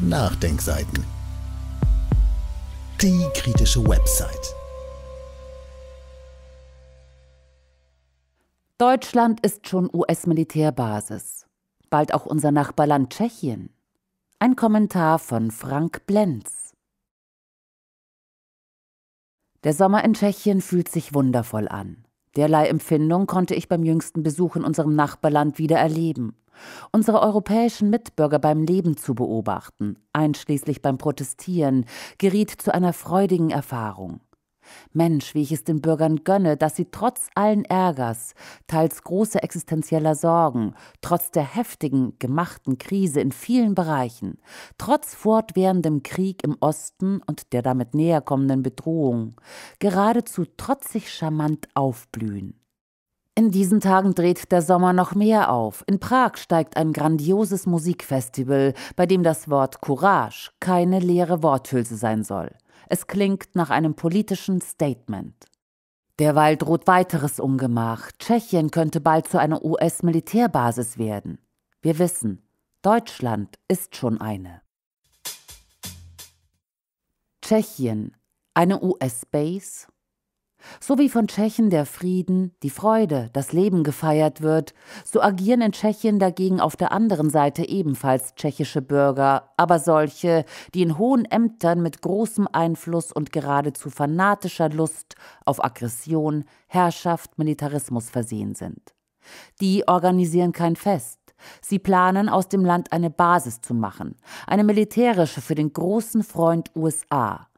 Nachdenkseiten. Die kritische Website. Deutschland ist schon US-Militärbasis. Bald auch unser Nachbarland Tschechien. Ein Kommentar von Frank Blenz. Der Sommer in Tschechien fühlt sich wundervoll an. Derlei Empfindung konnte ich beim jüngsten Besuch in unserem Nachbarland wieder erleben. Unsere europäischen Mitbürger beim Leben zu beobachten, einschließlich beim Protestieren, geriet zu einer freudigen Erfahrung. Mensch, wie ich es den Bürgern gönne, dass sie trotz allen Ärgers, teils großer existenzieller Sorgen, trotz der heftigen, gemachten Krise in vielen Bereichen, trotz fortwährendem Krieg im Osten und der damit näherkommenden Bedrohung, geradezu trotzig charmant aufblühen. In diesen Tagen dreht der Sommer noch mehr auf. In Prag steigt ein grandioses Musikfestival, bei dem das Wort Courage keine leere Worthülse sein soll. Es klingt nach einem politischen Statement. Derweil droht weiteres Ungemach. Tschechien könnte bald zu einer US-Militärbasis werden. Wir wissen, Deutschland ist schon eine. Tschechien, eine US-Base? So wie von Tschechen der Frieden, die Freude, das Leben gefeiert wird, so agieren in Tschechien dagegen auf der anderen Seite ebenfalls tschechische Bürger, aber solche, die in hohen Ämtern mit großem Einfluss und geradezu fanatischer Lust auf Aggression, Herrschaft, Militarismus versehen sind. Die organisieren kein Fest. Sie planen, aus dem Land eine Basis zu machen, eine militärische für den großen Freund USA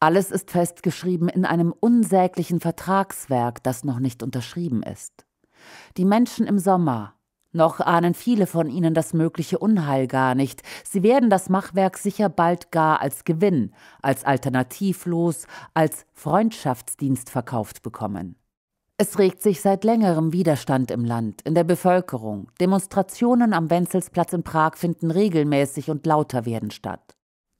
alles ist festgeschrieben in einem unsäglichen Vertragswerk, das noch nicht unterschrieben ist. Die Menschen im Sommer. Noch ahnen viele von ihnen das mögliche Unheil gar nicht. Sie werden das Machwerk sicher bald gar als Gewinn, als alternativlos, als Freundschaftsdienst verkauft bekommen. Es regt sich seit längerem Widerstand im Land, in der Bevölkerung. Demonstrationen am Wenzelsplatz in Prag finden regelmäßig und lauter werden statt.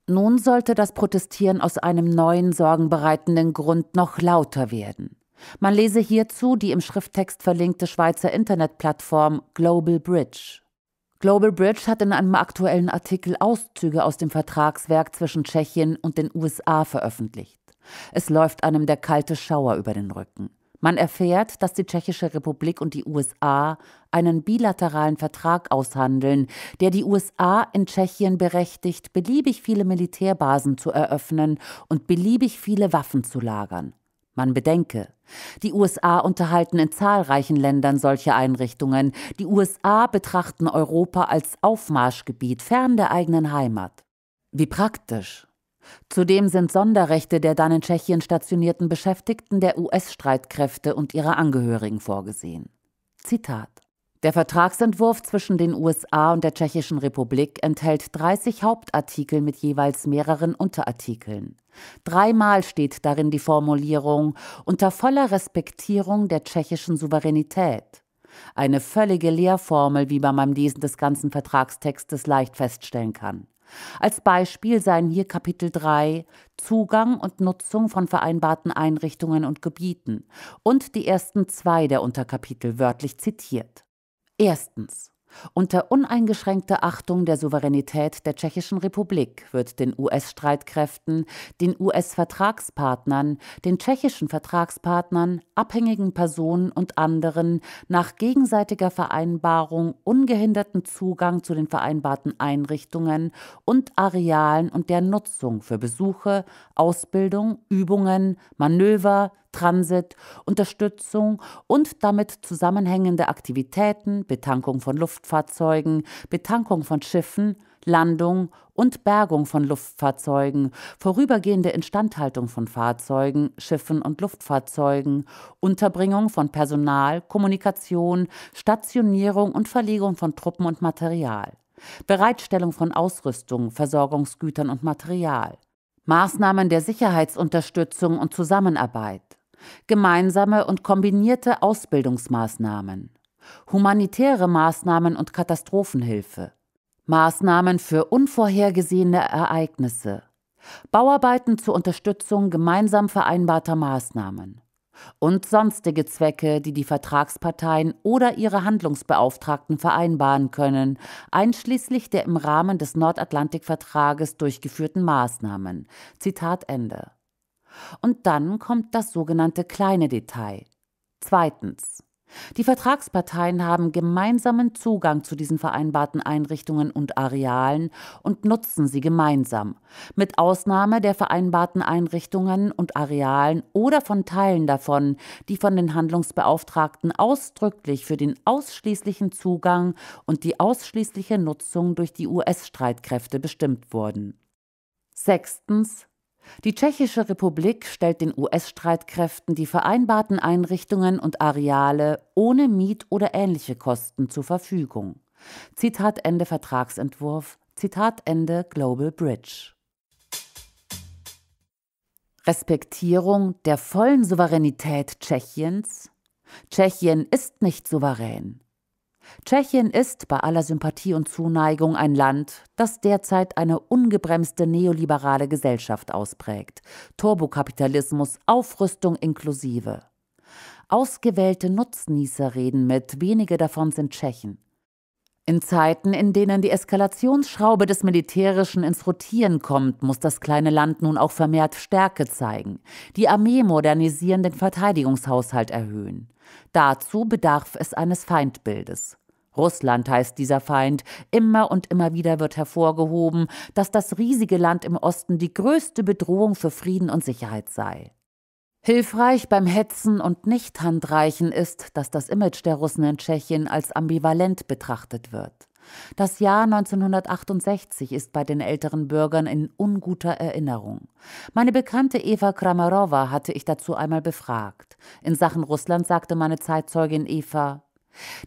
Nun sollte das Protestieren aus einem neuen sorgenbereitenden Grund noch lauter werden. Man lese hierzu die im Schrifttext verlinkte Schweizer Internetplattform Global Bridge. Global Bridge hat in einem aktuellen Artikel Auszüge aus dem Vertragswerk zwischen Tschechien und den USA veröffentlicht. Es läuft einem der kalte Schauer über den Rücken. Man erfährt, dass die Tschechische Republik und die USA einen bilateralen Vertrag aushandeln, der die USA in Tschechien berechtigt, beliebig viele Militärbasen zu eröffnen und beliebig viele Waffen zu lagern. Man bedenke, die USA unterhalten in zahlreichen Ländern solche Einrichtungen, die USA betrachten Europa als Aufmarschgebiet fern der eigenen Heimat. Wie praktisch. Zudem sind Sonderrechte der dann in Tschechien stationierten Beschäftigten der US-Streitkräfte und ihrer Angehörigen vorgesehen. Zitat der Vertragsentwurf zwischen den USA und der Tschechischen Republik enthält 30 Hauptartikel mit jeweils mehreren Unterartikeln. Dreimal steht darin die Formulierung unter voller Respektierung der tschechischen Souveränität. Eine völlige Leerformel, wie man beim Lesen des ganzen Vertragstextes leicht feststellen kann. Als Beispiel seien hier Kapitel 3 Zugang und Nutzung von vereinbarten Einrichtungen und Gebieten und die ersten zwei der Unterkapitel wörtlich zitiert. Erstens unter uneingeschränkter Achtung der Souveränität der Tschechischen Republik wird den US-Streitkräften, den US-Vertragspartnern, den tschechischen Vertragspartnern, abhängigen Personen und anderen nach gegenseitiger Vereinbarung ungehinderten Zugang zu den vereinbarten Einrichtungen und Arealen und der Nutzung für Besuche, Ausbildung, Übungen, Manöver, Transit, Unterstützung und damit zusammenhängende Aktivitäten, Betankung von Luftfahrzeugen, Betankung von Schiffen, Landung und Bergung von Luftfahrzeugen, vorübergehende Instandhaltung von Fahrzeugen, Schiffen und Luftfahrzeugen, Unterbringung von Personal, Kommunikation, Stationierung und Verlegung von Truppen und Material, Bereitstellung von Ausrüstung, Versorgungsgütern und Material, Maßnahmen der Sicherheitsunterstützung und Zusammenarbeit, gemeinsame und kombinierte Ausbildungsmaßnahmen, humanitäre Maßnahmen und Katastrophenhilfe, Maßnahmen für unvorhergesehene Ereignisse, Bauarbeiten zur Unterstützung gemeinsam vereinbarter Maßnahmen und sonstige Zwecke, die die Vertragsparteien oder ihre Handlungsbeauftragten vereinbaren können, einschließlich der im Rahmen des Nordatlantikvertrages durchgeführten Maßnahmen. Zitat Ende. Und dann kommt das sogenannte kleine Detail. Zweitens. Die Vertragsparteien haben gemeinsamen Zugang zu diesen vereinbarten Einrichtungen und Arealen und nutzen sie gemeinsam, mit Ausnahme der vereinbarten Einrichtungen und Arealen oder von Teilen davon, die von den Handlungsbeauftragten ausdrücklich für den ausschließlichen Zugang und die ausschließliche Nutzung durch die US-Streitkräfte bestimmt wurden. Sechstens die Tschechische Republik stellt den US-Streitkräften die vereinbarten Einrichtungen und Areale ohne Miet- oder ähnliche Kosten zur Verfügung. Zitat Ende Vertragsentwurf, Zitat Ende Global Bridge. Respektierung der vollen Souveränität Tschechiens? Tschechien ist nicht souverän. Tschechien ist bei aller Sympathie und Zuneigung ein Land, das derzeit eine ungebremste neoliberale Gesellschaft ausprägt, Turbokapitalismus, Aufrüstung inklusive. Ausgewählte Nutznießer reden mit, wenige davon sind Tschechen. In Zeiten, in denen die Eskalationsschraube des Militärischen ins Rotieren kommt, muss das kleine Land nun auch vermehrt Stärke zeigen. Die Armee modernisieren, den Verteidigungshaushalt erhöhen. Dazu bedarf es eines Feindbildes. Russland heißt dieser Feind. Immer und immer wieder wird hervorgehoben, dass das riesige Land im Osten die größte Bedrohung für Frieden und Sicherheit sei. Hilfreich beim Hetzen und Nichthandreichen ist, dass das Image der Russen in Tschechien als ambivalent betrachtet wird. Das Jahr 1968 ist bei den älteren Bürgern in unguter Erinnerung. Meine Bekannte Eva Kramerowa hatte ich dazu einmal befragt. In Sachen Russland sagte meine Zeitzeugin Eva,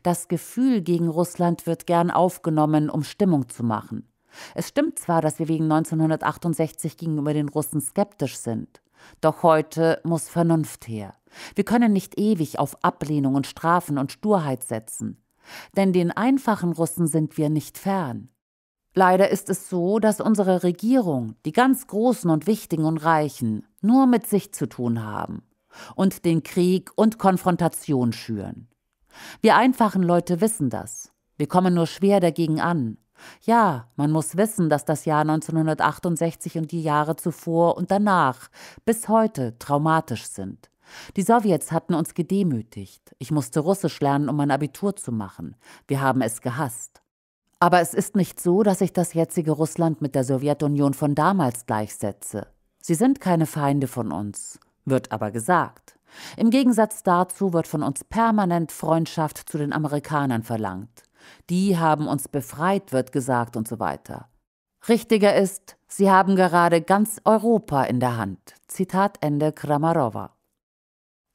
das Gefühl gegen Russland wird gern aufgenommen, um Stimmung zu machen. Es stimmt zwar, dass wir wegen 1968 gegenüber den Russen skeptisch sind. Doch heute muss Vernunft her. Wir können nicht ewig auf Ablehnung und Strafen und Sturheit setzen. Denn den einfachen Russen sind wir nicht fern. Leider ist es so, dass unsere Regierung, die ganz Großen und Wichtigen und Reichen, nur mit sich zu tun haben und den Krieg und Konfrontation schüren. Wir einfachen Leute wissen das. Wir kommen nur schwer dagegen an. Ja, man muss wissen, dass das Jahr 1968 und die Jahre zuvor und danach bis heute traumatisch sind. Die Sowjets hatten uns gedemütigt. Ich musste Russisch lernen, um mein Abitur zu machen. Wir haben es gehasst. Aber es ist nicht so, dass ich das jetzige Russland mit der Sowjetunion von damals gleichsetze. Sie sind keine Feinde von uns, wird aber gesagt. Im Gegensatz dazu wird von uns permanent Freundschaft zu den Amerikanern verlangt die haben uns befreit, wird gesagt und so weiter. Richtiger ist, sie haben gerade ganz Europa in der Hand. Zitat Ende Kramarowa.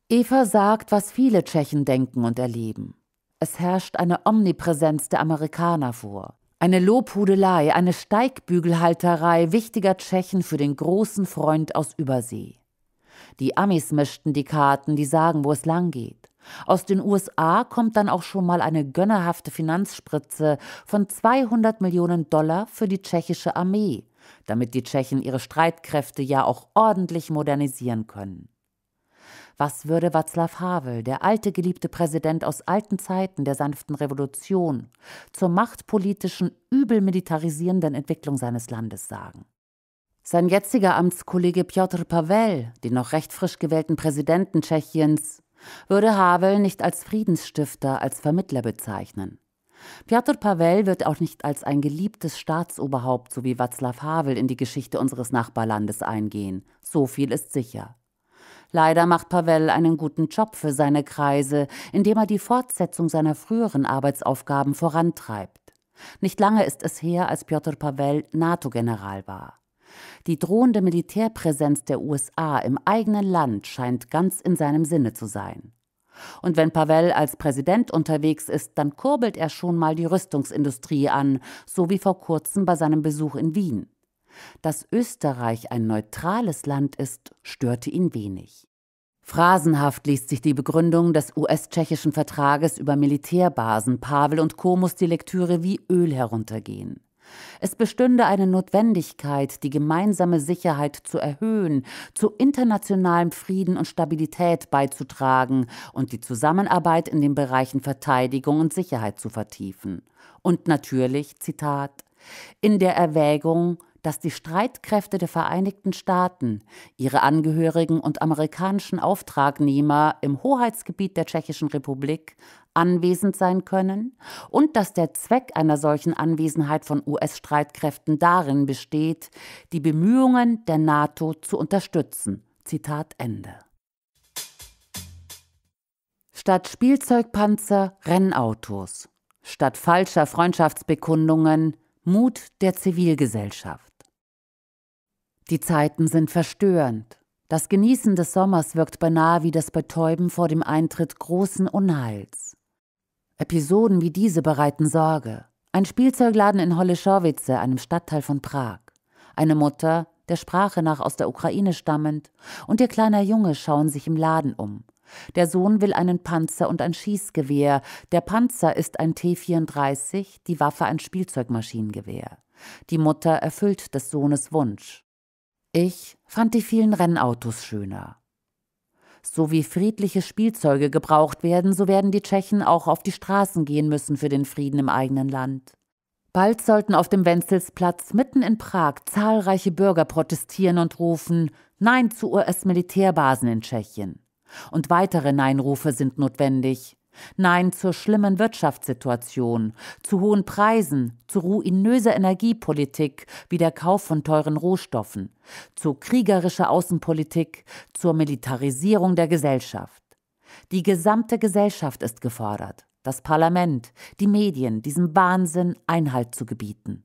Eva sagt, was viele Tschechen denken und erleben. Es herrscht eine Omnipräsenz der Amerikaner vor. Eine Lobhudelei, eine Steigbügelhalterei wichtiger Tschechen für den großen Freund aus Übersee. Die Amis mischten die Karten, die sagen, wo es lang geht. Aus den USA kommt dann auch schon mal eine gönnerhafte Finanzspritze von 200 Millionen Dollar für die tschechische Armee, damit die Tschechen ihre Streitkräfte ja auch ordentlich modernisieren können. Was würde Václav Havel, der alte geliebte Präsident aus alten Zeiten der sanften Revolution, zur machtpolitischen, übel militarisierenden Entwicklung seines Landes sagen? Sein jetziger Amtskollege Piotr Pavel, den noch recht frisch gewählten Präsidenten Tschechiens, würde Havel nicht als Friedensstifter, als Vermittler bezeichnen. Piotr Pavel wird auch nicht als ein geliebtes Staatsoberhaupt sowie Václav Havel in die Geschichte unseres Nachbarlandes eingehen. So viel ist sicher. Leider macht Pavel einen guten Job für seine Kreise, indem er die Fortsetzung seiner früheren Arbeitsaufgaben vorantreibt. Nicht lange ist es her, als Piotr Pavel NATO-General war. Die drohende Militärpräsenz der USA im eigenen Land scheint ganz in seinem Sinne zu sein. Und wenn Pavel als Präsident unterwegs ist, dann kurbelt er schon mal die Rüstungsindustrie an, so wie vor kurzem bei seinem Besuch in Wien. Dass Österreich ein neutrales Land ist, störte ihn wenig. Phrasenhaft liest sich die Begründung des US-tschechischen Vertrages über Militärbasen Pavel und Co. muss die Lektüre wie Öl heruntergehen. Es bestünde eine Notwendigkeit, die gemeinsame Sicherheit zu erhöhen, zu internationalem Frieden und Stabilität beizutragen und die Zusammenarbeit in den Bereichen Verteidigung und Sicherheit zu vertiefen. Und natürlich, Zitat, in der Erwägung, dass die Streitkräfte der Vereinigten Staaten, ihre Angehörigen und amerikanischen Auftragnehmer im Hoheitsgebiet der Tschechischen Republik anwesend sein können und dass der Zweck einer solchen Anwesenheit von US-Streitkräften darin besteht, die Bemühungen der NATO zu unterstützen. Zitat Ende. Statt Spielzeugpanzer Rennautos. Statt falscher Freundschaftsbekundungen Mut der Zivilgesellschaft. Die Zeiten sind verstörend. Das Genießen des Sommers wirkt beinahe wie das Betäuben vor dem Eintritt großen Unheils. Episoden wie diese bereiten Sorge. Ein Spielzeugladen in Holešovice, einem Stadtteil von Prag. Eine Mutter, der Sprache nach aus der Ukraine stammend, und ihr kleiner Junge schauen sich im Laden um. Der Sohn will einen Panzer und ein Schießgewehr. Der Panzer ist ein T-34, die Waffe ein Spielzeugmaschinengewehr. Die Mutter erfüllt des Sohnes Wunsch. Ich fand die vielen Rennautos schöner. So wie friedliche Spielzeuge gebraucht werden, so werden die Tschechen auch auf die Straßen gehen müssen für den Frieden im eigenen Land. Bald sollten auf dem Wenzelsplatz mitten in Prag zahlreiche Bürger protestieren und rufen Nein zu US-Militärbasen in Tschechien. Und weitere Neinrufe sind notwendig. Nein zur schlimmen Wirtschaftssituation, zu hohen Preisen, zu ruinöser Energiepolitik wie der Kauf von teuren Rohstoffen, zu kriegerischer Außenpolitik, zur Militarisierung der Gesellschaft. Die gesamte Gesellschaft ist gefordert, das Parlament, die Medien, diesem Wahnsinn Einhalt zu gebieten.